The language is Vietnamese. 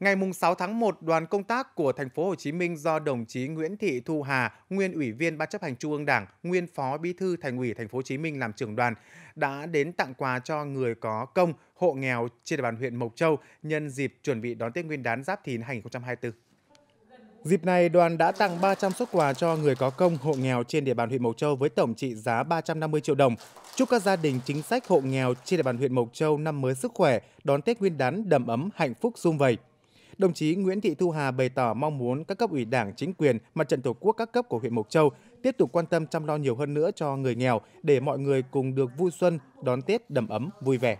Ngày 6 tháng 1, đoàn công tác của thành phố Hồ Chí Minh do đồng chí Nguyễn Thị Thu Hà, nguyên ủy viên Ban chấp hành Trung ương Đảng, nguyên phó bí thư Thành ủy thành phố Hồ Chí Minh làm trưởng đoàn đã đến tặng quà cho người có công, hộ nghèo trên địa bàn huyện Mộc Châu nhân dịp chuẩn bị đón Tết Nguyên đán Giáp Thìn 2024. Dịp này, đoàn đã tặng 300 xuất quà cho người có công, hộ nghèo trên địa bàn huyện Mộc Châu với tổng trị giá 350 triệu đồng. Chúc các gia đình chính sách hộ nghèo trên địa bàn huyện Mộc Châu năm mới sức khỏe, đón Tết Nguyên đán đầm ấm, hạnh phúc sum vầy. Đồng chí Nguyễn Thị Thu Hà bày tỏ mong muốn các cấp ủy Đảng, chính quyền, mặt trận Tổ quốc các cấp của huyện Mộc Châu tiếp tục quan tâm chăm lo nhiều hơn nữa cho người nghèo để mọi người cùng được vui xuân, đón Tết đầm ấm, vui vẻ.